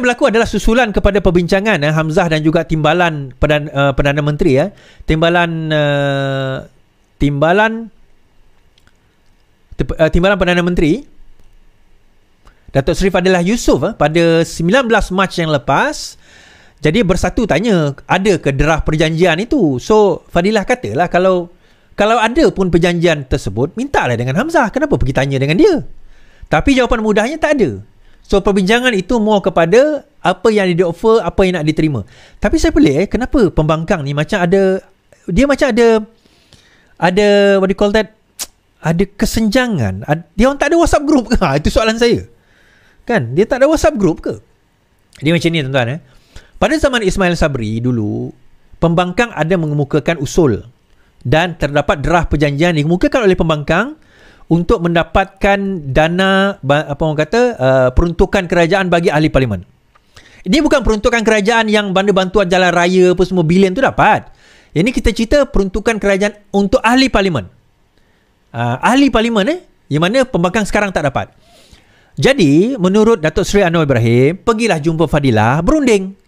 yang berlaku adalah susulan kepada perbincangan eh, Hamzah dan juga timbalan Perdana, uh, Perdana Menteri eh. timbalan uh, timbalan uh, timbalan Perdana Menteri Datuk Seri Fadilah Yusof eh, pada 19 Mac yang lepas jadi bersatu tanya ada ke derah perjanjian itu so Fadilah katalah kalau kalau ada pun perjanjian tersebut mintalah dengan Hamzah kenapa pergi tanya dengan dia tapi jawapan mudahnya tak ada So perbincangan itu more kepada apa yang di offer, apa yang nak diterima. Tapi saya pelik eh, kenapa pembangkang ni macam ada dia macam ada ada what do you call that? Ada kesenjangan. dia orang tak ada WhatsApp group ke? Ha, itu soalan saya. Kan? Dia tak ada WhatsApp group ke? Dia macam ni tuan-tuan eh. Pada zaman Ismail Sabri dulu, pembangkang ada mengemukakan usul dan terdapat draft perjanjian dikemukakan oleh pembangkang untuk mendapatkan dana apa orang kata uh, peruntukan kerajaan bagi ahli parlimen. Ini bukan peruntukan kerajaan yang benda bantuan jalan raya apa semua bilion tu dapat. Ini kita cerita peruntukan kerajaan untuk ahli parlimen. Uh, ahli parlimen eh yang mana pembangkang sekarang tak dapat. Jadi menurut Datuk Seri Anwar Ibrahim, pergilah jumpa Fadilah berunding.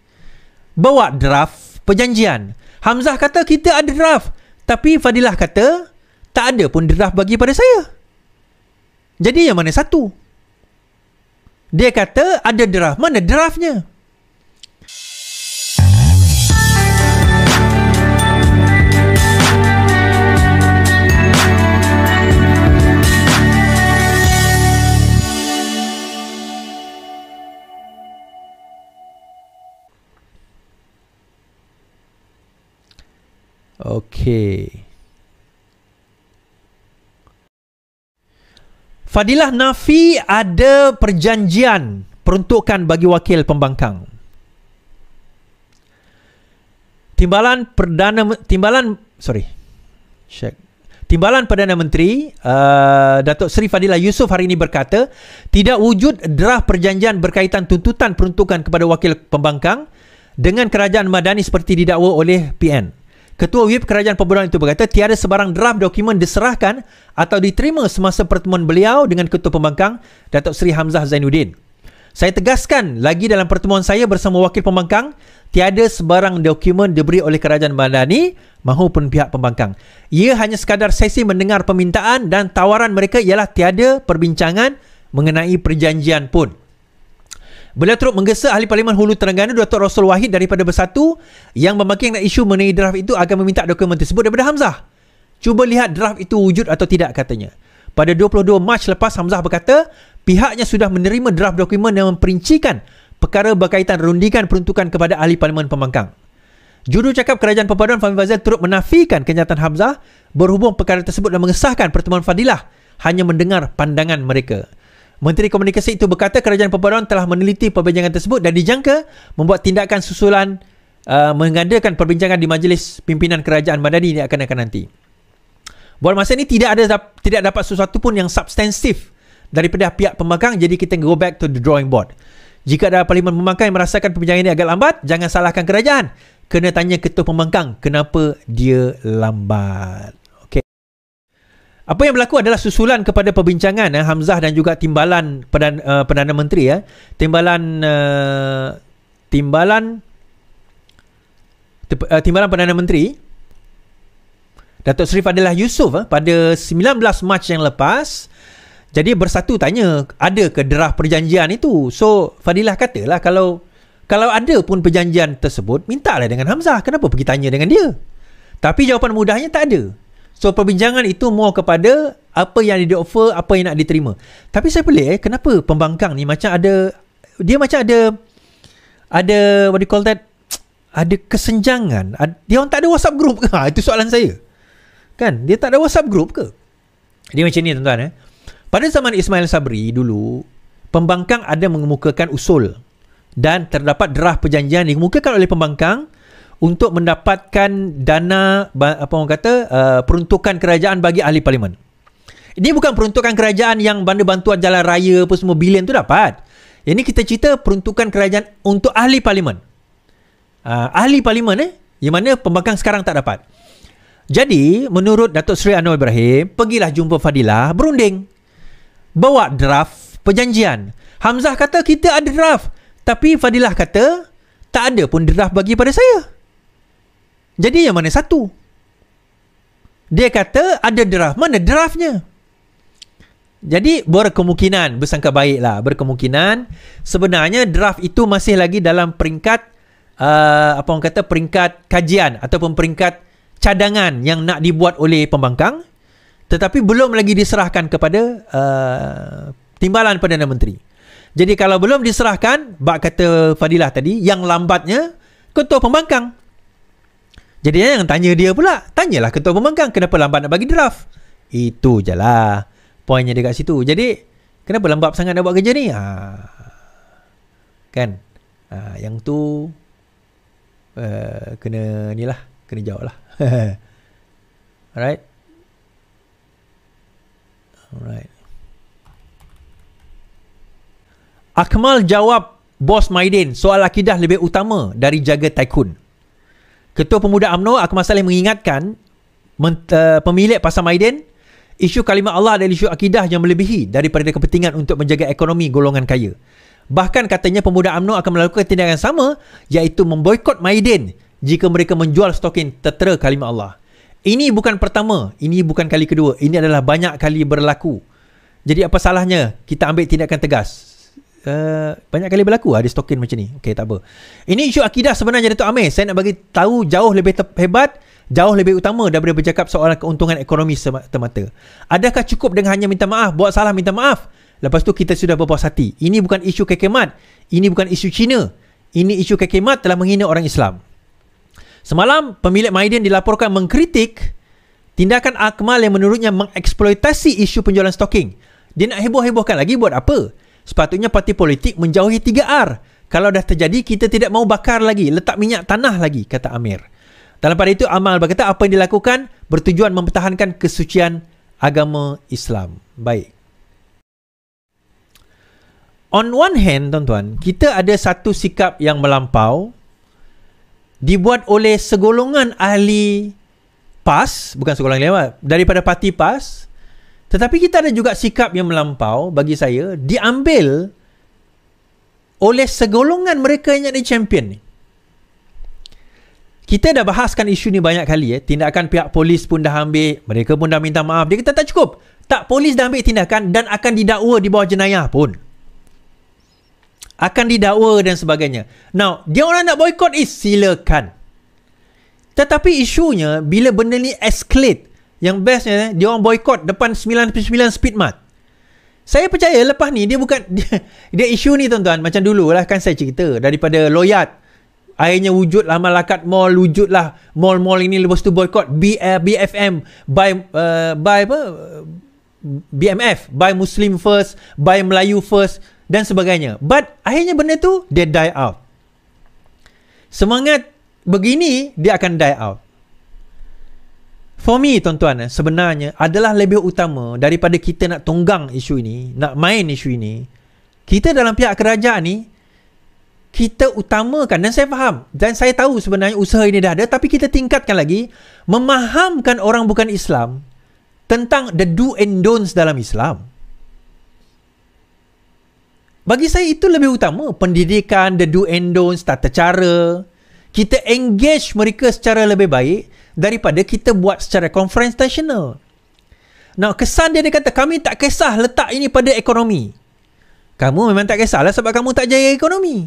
Bawa draft perjanjian. Hamzah kata kita ada draft. Tapi Fadilah kata tak ada pun draft bagi pada saya. Jadi yang mana satu? Dia kata ada draft. Mana draftnya? Okay. Fadilah Nafi ada perjanjian peruntukan bagi wakil pembangkang. Timbalan Perdana Timbalan sorry. check Timbalan Perdana Menteri uh, Datuk Seri Fadilah Yusof hari ini berkata tidak wujud draft perjanjian berkaitan tuntutan peruntukan kepada wakil pembangkang dengan kerajaan madani seperti didakwa oleh PN. Ketua WIP Kerajaan Pembunuhan itu berkata tiada sebarang draft dokumen diserahkan atau diterima semasa pertemuan beliau dengan Ketua Pembangkang Datuk Seri Hamzah Zainuddin. Saya tegaskan lagi dalam pertemuan saya bersama wakil pembangkang, tiada sebarang dokumen diberi oleh kerajaan bandar ini mahupun pihak pembangkang. Ia hanya sekadar sesi mendengar permintaan dan tawaran mereka ialah tiada perbincangan mengenai perjanjian pun. Beliau turut menggesa Ahli Parlimen Hulu Terengganu Dr. Rasul Wahid daripada Bersatu yang memakai nak isu mengenai draft itu akan meminta dokumen tersebut daripada Hamzah. Cuba lihat draft itu wujud atau tidak katanya. Pada 22 Mac lepas Hamzah berkata pihaknya sudah menerima draft dokumen yang memperincikan perkara berkaitan rundingan peruntukan kepada Ahli Parlimen Pembangkang. Juru cakap Kerajaan Perpaduan Fahmi Fazil turut menafikan kenyataan Hamzah berhubung perkara tersebut dan mengesahkan pertemuan Fadilah hanya mendengar pandangan mereka. Menteri Komunikasi itu berkata kerajaan perbaruan telah meneliti perbincangan tersebut dan dijangka membuat tindakan susulan uh, mengadakan perbincangan di majlis pimpinan kerajaan Madani ini akan akan nanti. Buat masa ini tidak ada tidak dapat sesuatu pun yang substantif daripada pihak pemegang jadi kita go back to the drawing board. Jika ada parlimen pemangkang yang merasakan perbincangan ini agak lambat, jangan salahkan kerajaan. Kena tanya ketua pemangkang kenapa dia lambat. Apa yang berlaku adalah susulan kepada perbincangan eh, Hamzah dan juga timbalan Perdana, uh, Perdana Menteri eh. Timbalan uh, Timbalan eh, Timbalan Perdana Menteri Datuk Seri adalah Yusof eh, Pada 19 Mac yang lepas Jadi bersatu tanya Ada ke derah perjanjian itu So Fadilah katalah kalau Kalau ada pun perjanjian tersebut Mintalah dengan Hamzah Kenapa pergi tanya dengan dia Tapi jawapan mudahnya tak ada So perbincangan itu more kepada apa yang di offer, apa yang nak diterima. Tapi saya pelik eh, kenapa pembangkang ni macam ada dia macam ada ada what do you call that? Ada kesenjangan. Dia orang tak ada WhatsApp group ke? Ha, itu soalan saya. Kan? Dia tak ada WhatsApp group ke? Dia macam ni tuan-tuan eh. Pada zaman Ismail Sabri dulu, pembangkang ada mengemukakan usul dan terdapat draft perjanjian dikemukakan oleh pembangkang untuk mendapatkan dana apa orang kata uh, peruntukan kerajaan bagi ahli parlimen. Ini bukan peruntukan kerajaan yang benda bantuan jalan raya apa semua bilion tu dapat. Ini kita cerita peruntukan kerajaan untuk ahli parlimen. Uh, ahli parlimen eh yang mana pembangkang sekarang tak dapat. Jadi menurut Datuk Seri Anwar Ibrahim, pergilah jumpa Fadilah berunding. Bawa draft perjanjian. Hamzah kata kita ada draft. Tapi Fadilah kata tak ada pun draft bagi pada saya. Jadi yang mana satu? Dia kata ada draft. Mana draftnya? Jadi berkemungkinan, bersangka baiklah, berkemungkinan sebenarnya draft itu masih lagi dalam peringkat uh, apa orang kata peringkat kajian ataupun peringkat cadangan yang nak dibuat oleh pembangkang tetapi belum lagi diserahkan kepada uh, timbalan Perdana Menteri. Jadi kalau belum diserahkan, bak kata Fadilah tadi, yang lambatnya ketua pembangkang jadi yang tanya dia pula Tanyalah ketua pemegang Kenapa lambat nak bagi draft Itu je lah Poinnya kat situ Jadi Kenapa lambat sangat nak buat kerja ni ha. Kan ha, Yang tu uh, Kena ni lah Kena jawab lah Alright Alright Akmal jawab Bos Maidin Soal akidah lebih utama Dari jaga tycoon Ketua Pemuda Amno Akmal Saleh mengingatkan eh, pemilik Pasar Maiden isu kalimah Allah adalah isu akidah yang melebihi daripada kepentingan untuk menjaga ekonomi golongan kaya. Bahkan katanya Pemuda Amno akan melakukan tindakan yang sama iaitu memboikot Maiden jika mereka menjual stokin tetera kalimah Allah. Ini bukan pertama, ini bukan kali kedua, ini adalah banyak kali berlaku. Jadi apa salahnya kita ambil tindakan tegas? Eh, banyak kali berlaku ada lah stokin macam ni. Okey tak apa. Ini isu akidah sebenarnya Datuk Amir. Saya nak bagi tahu jauh lebih hebat, jauh lebih utama daripada bercakap soal keuntungan ekonomi semata-mata. Adakah cukup dengan hanya minta maaf, buat salah minta maaf? Lepas tu kita sudah berpuas hati. Ini bukan isu kekemat. Ini bukan isu Cina. Ini isu kekemat telah menghina orang Islam. Semalam, pemilik Maiden dilaporkan mengkritik tindakan Akmal yang menurutnya mengeksploitasi isu penjualan stoking. Dia nak heboh-hebohkan lagi buat apa? Sepatutnya parti politik menjauhi 3R. Kalau dah terjadi, kita tidak mau bakar lagi, letak minyak tanah lagi, kata Amir. Dalam pada itu, Amal berkata apa yang dilakukan bertujuan mempertahankan kesucian agama Islam. Baik. On one hand, tuan-tuan, kita ada satu sikap yang melampau dibuat oleh segolongan ahli PAS, bukan segolongan lewat, daripada parti PAS, tetapi kita ada juga sikap yang melampau bagi saya diambil oleh segolongan mereka yang jadi champion ni. Kita dah bahaskan isu ni banyak kali ya. Eh. Tindakan pihak polis pun dah ambil. Mereka pun dah minta maaf. Dia kata tak cukup. Tak polis dah ambil tindakan dan akan didakwa di bawah jenayah pun. Akan didakwa dan sebagainya. Now, dia orang nak boycott is silakan. Tetapi isunya bila benda ni escalate yang bestnya eh, dia orang boycott depan 99 mat. Saya percaya lepas ni dia bukan dia, dia isu ni tuan-tuan macam dulu lah kan saya cerita daripada Loyat akhirnya wujud lah Malakat Mall wujud lah mall-mall ini lepas tu boycott B boykot eh, BFM by uh, by apa BMF by Muslim first by Melayu first dan sebagainya but akhirnya benda tu dia die out semangat begini dia akan die out For me tuan-tuan eh, sebenarnya adalah lebih utama daripada kita nak tonggang isu ini, nak main isu ini. Kita dalam pihak kerajaan ni kita utamakan dan saya faham dan saya tahu sebenarnya usaha ini dah ada tapi kita tingkatkan lagi memahamkan orang bukan Islam tentang the do and don'ts dalam Islam. Bagi saya itu lebih utama pendidikan the do and don'ts tata cara kita engage mereka secara lebih baik daripada kita buat secara confrontational. Nah, kesan dia dia kata kami tak kisah letak ini pada ekonomi. Kamu memang tak kisahlah sebab kamu tak jaya ekonomi.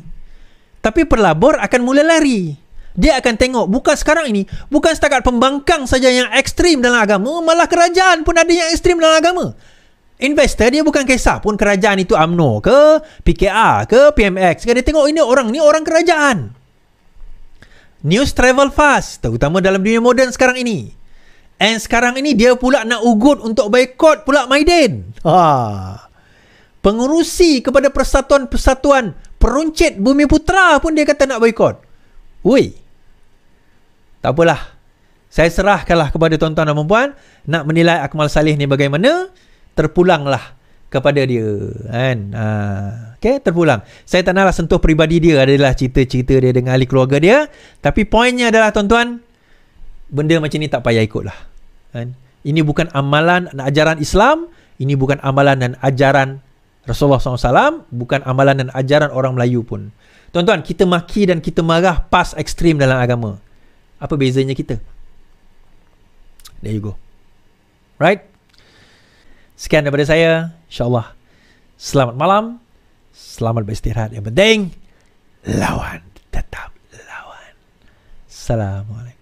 Tapi pelabur akan mula lari. Dia akan tengok bukan sekarang ini, bukan setakat pembangkang saja yang ekstrim dalam agama, malah kerajaan pun ada yang ekstrim dalam agama. Investor dia bukan kisah pun kerajaan itu AMNO ke PKR ke PMX ke. Dia tengok ini orang ni orang kerajaan. News travel fast Terutama dalam dunia moden sekarang ini And sekarang ini dia pula nak ugut Untuk boycott pula Maiden ha. Pengurusi kepada persatuan-persatuan Peruncit Bumi Putra pun dia kata nak boycott Ui Tak apalah Saya serahkanlah kepada tuan-tuan dan perempuan Nak menilai Akmal Salih ni bagaimana Terpulanglah kepada dia kan ha. Okay, terpulang saya tak nak sentuh peribadi dia adalah cerita-cerita dia dengan ahli keluarga dia tapi poinnya adalah tuan-tuan benda macam ni tak payah ikut lah kan ini bukan amalan dan ajaran Islam ini bukan amalan dan ajaran Rasulullah SAW bukan amalan dan ajaran orang Melayu pun tuan-tuan kita maki dan kita marah pas ekstrim dalam agama apa bezanya kita there you go right Sekian daripada saya. InsyaAllah. Selamat malam. Selamat beristirahat. Yang penting, lawan. Tetap lawan. Assalamualaikum.